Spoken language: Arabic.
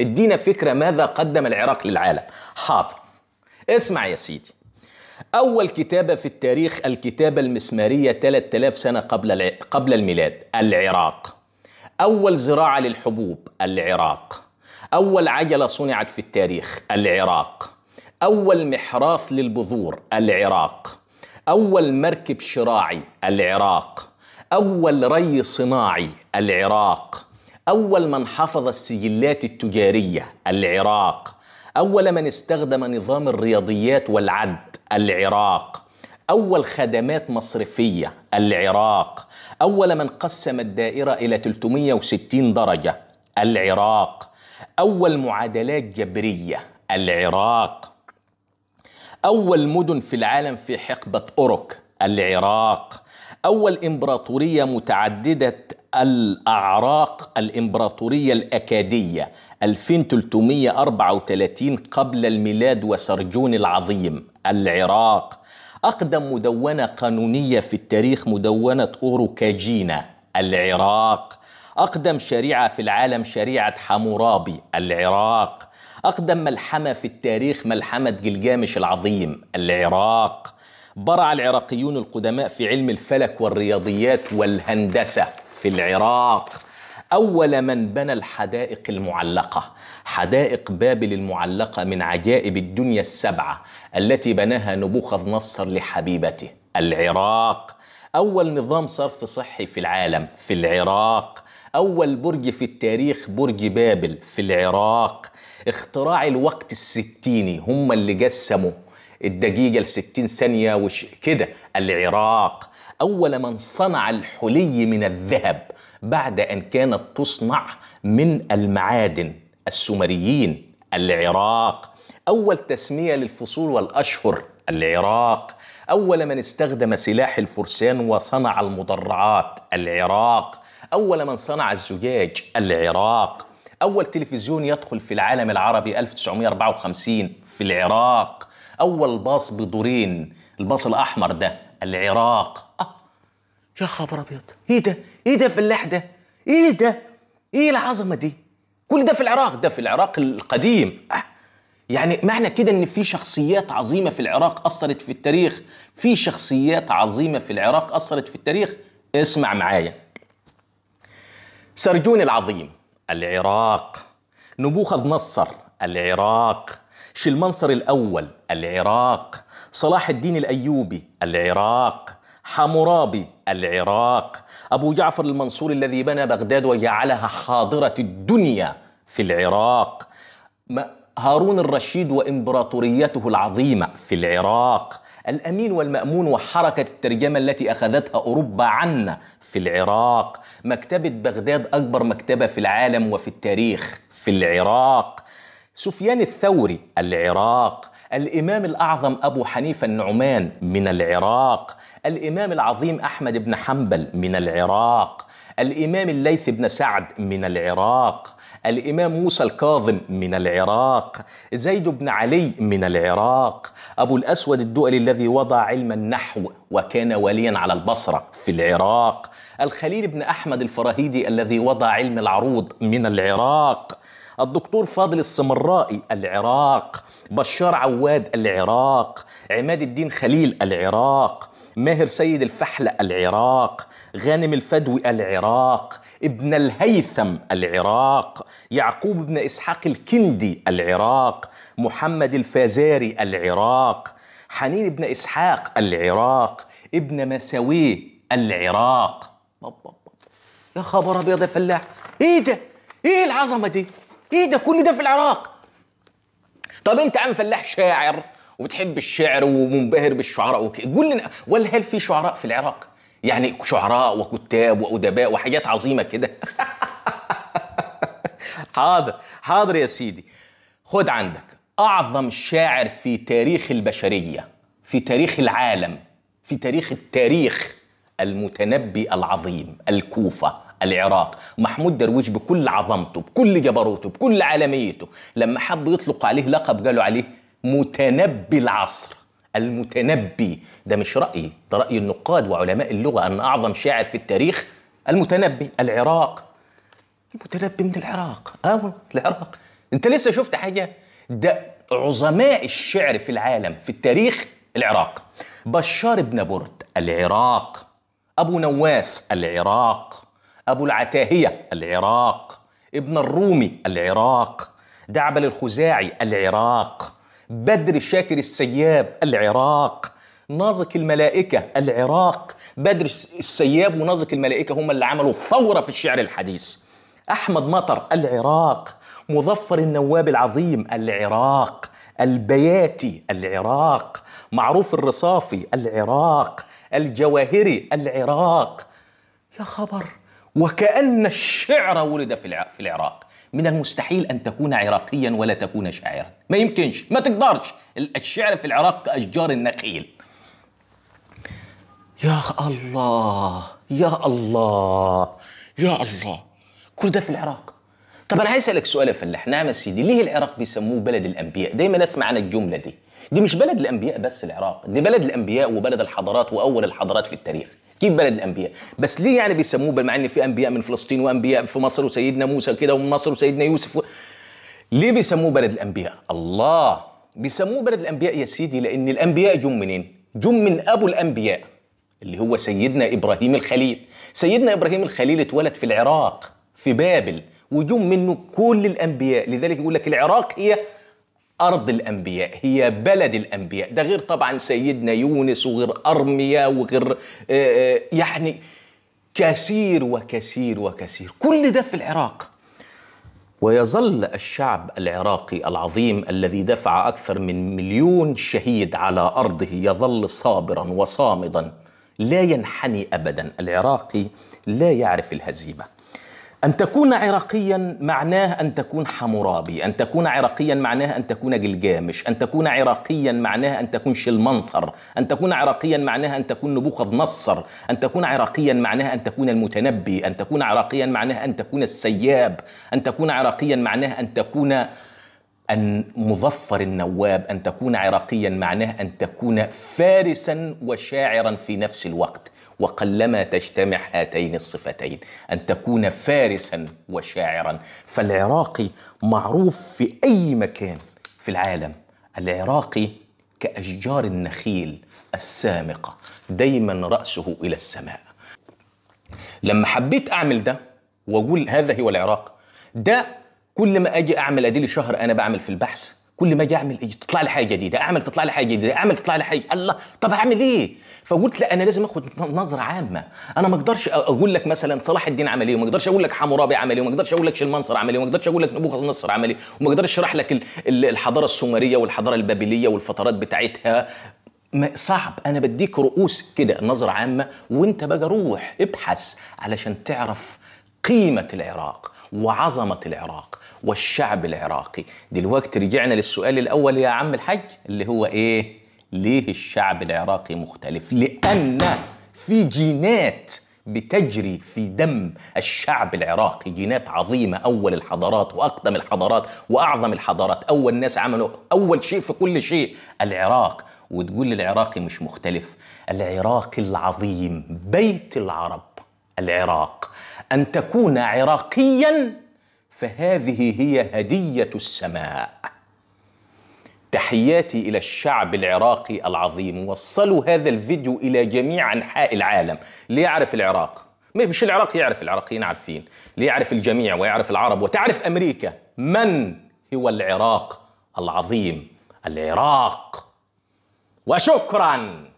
ادينا فكره ماذا قدم العراق للعالم حاضر اسمع يا سيدي أول كتابة في التاريخ الكتابة المسمارية 3000 سنة قبل الع... قبل الميلاد العراق أول زراعة للحبوب العراق أول عجلة صنعت في التاريخ العراق أول محراث للبذور العراق أول مركب شراعي العراق أول ري صناعي العراق أول من حفظ السجلات التجارية العراق أول من استخدم نظام الرياضيات والعد العراق أول خدمات مصرفية العراق أول من قسم الدائرة إلى 360 درجة العراق أول معادلات جبرية العراق أول مدن في العالم في حقبة أوروك العراق أول إمبراطورية متعددة الأعراق الإمبراطورية الأكادية 2334 قبل الميلاد وسرجون العظيم العراق أقدم مدونة قانونية في التاريخ مدونة أوروكاجينا العراق أقدم شريعة في العالم شريعة حمورابي العراق أقدم ملحمة في التاريخ ملحمة جلجامش العظيم العراق برع العراقيون القدماء في علم الفلك والرياضيات والهندسة في العراق أول من بنى الحدائق المعلقة حدائق بابل المعلقة من عجائب الدنيا السبعة التي بناها نبوخذ نصر لحبيبته العراق أول نظام صرف صحي في العالم في العراق أول برج في التاريخ برج بابل في العراق اختراع الوقت الستيني هم اللي جسموا الدقيقة لستين ثانية وش كده العراق أول من صنع الحلي من الذهب بعد أن كانت تصنع من المعادن السومريين العراق أول تسمية للفصول والأشهر العراق أول من استخدم سلاح الفرسان وصنع المدرعات العراق أول من صنع الزجاج العراق أول تلفزيون يدخل في العالم العربي 1954 في العراق أول باص بدورين الباص الأحمر ده العراق آه. يا خبر ابيض ايه ده ايه ده في ده ايه ده ايه العظمه دي كل ده في العراق ده في العراق القديم آه. يعني معنى كده ان في شخصيات عظيمه في العراق اثرت في التاريخ في شخصيات عظيمه في العراق اثرت في التاريخ اسمع معايا سرجون العظيم العراق نبوخذ نصر العراق شلمنصر الاول العراق صلاح الدين الأيوبي العراق حمورابي العراق أبو جعفر المنصور الذي بنى بغداد وجعلها حاضرة الدنيا في العراق هارون الرشيد وإمبراطوريته العظيمة في العراق الأمين والمأمون وحركة الترجمة التي أخذتها أوروبا عنا في العراق مكتبة بغداد أكبر مكتبة في العالم وفي التاريخ في العراق سفيان الثوري العراق الإمام الأعظم أبو حنيفة النعمان من العراق الإمام العظيم أحمد بن حنبل من العراق الإمام الليث بن سعد من العراق الإمام موسى الكاظم من العراق زيد بن علي من العراق أبو الأسود الدؤلي الذي وضع علم النحو وكان وليا على البصرة في العراق الخليل بن أحمد الفراهيدي الذي وضع علم العروض من العراق الدكتور فاضل السمرائي العراق بشار عواد العراق عماد الدين خليل العراق ماهر سيد الفحل العراق غانم الفدوي العراق ابن الهيثم العراق يعقوب بن إسحاق الكندي العراق محمد الفازاري العراق حنين بن إسحاق العراق ابن مساويه العراق يا خبر أبيض يا فلاح إيه ده؟ إيه العظمة دي؟ إيه ده كل ده في العراق؟ طب انت عم فلاح شاعر وبتحب الشعر ومنبهر بالشعراء وكده قول لنا ولا هل في شعراء في العراق يعني شعراء وكتاب وادباء وحاجات عظيمه كده حاضر حاضر يا سيدي خد عندك اعظم شاعر في تاريخ البشريه في تاريخ العالم في تاريخ التاريخ المتنبي العظيم الكوفه العراق محمود درويش بكل عظمته بكل جبروته بكل عالميته لما حب يطلق عليه لقب قالوا عليه متنبي العصر المتنبي ده مش رأيي ده رأي النقاد وعلماء اللغة أن أعظم شاعر في التاريخ المتنبي العراق المتنبي من العراق اه العراق انت لسه شفت حاجة ده عظماء الشعر في العالم في التاريخ العراق بشار بن برد العراق أبو نواس العراق أبو العتاهية العراق ابن الرومي العراق دعبل الخزاعي العراق بدر الشاكر السياب العراق نازك الملائكة العراق بدر السياب ونازك الملائكة هم اللي عملوا ثورة في الشعر الحديث أحمد مطر العراق مظفر النواب العظيم العراق البياتي العراق معروف الرصافي العراق الجواهري العراق يا خبر وكأن الشعر ولد في العراق من المستحيل أن تكون عراقيا ولا تكون شاعرا ما يمكنش ما تقدرش الشعر في العراق كأشجار النخيل يا الله يا الله يا الله كل ده في العراق طب انا عايز اسالك سؤال يا فلاح نعم سيدي ليه العراق بيسموه بلد الانبياء دايما اسمع عن الجمله دي دي مش بلد الانبياء بس العراق دي بلد الانبياء وبلد الحضارات واول الحضارات في التاريخ كيف بلد الانبياء بس ليه يعني بيسموه مع ان في انبياء من فلسطين وانبياء في مصر وسيدنا موسى كده ومن مصر وسيدنا يوسف و... ليه بيسموه بلد الانبياء الله بيسموه بلد الانبياء يا سيدي لان الانبياء جم منين جم من ابو الانبياء اللي هو سيدنا ابراهيم الخليل سيدنا ابراهيم الخليل اتولد في العراق في بابل وجم منه كل الانبياء لذلك يقول لك العراق هي أرض الأنبياء هي بلد الأنبياء ده غير طبعا سيدنا يونس وغير أرميا وغير آه، آه، يعني كثير وكثير وكثير كل ده في العراق ويظل الشعب العراقي العظيم الذي دفع أكثر من مليون شهيد على أرضه يظل صابرا وصامدا لا ينحني أبدا العراقي لا يعرف الهزيمة أن تكون عراقيا معناه أن تكون حمورابي أن تكون عراقيا معناه أن تكون جلجامش أن تكون عراقيا معناه أن تكون شلمنصر أن تكون عراقيا معناه أن تكون نبوخذ نصر أن تكون عراقيا معناه أن تكون المتنبي أن تكون عراقيا معناه أن تكون السياب أن تكون عراقيا معناه أن تكون أن مظفر النواب أن تكون عراقيا معناه أن تكون فارسا وشاعرا في نفس الوقت وقلما تجتمع هاتين الصفتين أن تكون فارسا وشاعرا فالعراقي معروف في أي مكان في العالم العراقي كأشجار النخيل السامقة دايما رأسه إلى السماء لما حبيت أعمل ده وأقول هذا هو العراق ده كل ما اجي اعمل ادي لي شهر انا بعمل في البحث كل ما اجي اعمل تطلع لي حاجه جديده اعمل تطلع لي حاجه جديده اعمل تطلع لي حاجه الله طب اعمل ايه فقلت لا انا لازم اخد نظره عامه انا ما اقدرش اقول لك مثلا صلاح الدين عمل ايه وما اقدرش اقول لك حمورابي عمل ايه وما اقدرش اقول لك شلمنصر عمل ايه وما اقدرش اقول لك نبوخذ نصر عمل ايه وما اقدرش اشرح لك الحضاره السومريه والحضاره البابليه والفترات بتاعتها صعب انا بديك رؤوس كده نظره عامه وانت بقى روح ابحث علشان تعرف قيمه العراق وعظمة العراق والشعب العراقي دلوقتي رجعنا للسؤال الأول يا عم الحج اللي هو إيه ليه الشعب العراقي مختلف لأن في جينات بتجري في دم الشعب العراقي جينات عظيمة أول الحضارات وأقدم الحضارات وأعظم الحضارات أول ناس عملوا أول شيء في كل شيء العراق وتقول العراقي مش مختلف العراقي العظيم بيت العرب العراق ان تكون عراقيا فهذه هي هديه السماء تحياتي الى الشعب العراقي العظيم وصلوا هذا الفيديو الى جميع انحاء العالم ليعرف العراق مش العراق يعرف العراقيين عارفين ليعرف الجميع ويعرف العرب وتعرف امريكا من هو العراق العظيم العراق وشكرا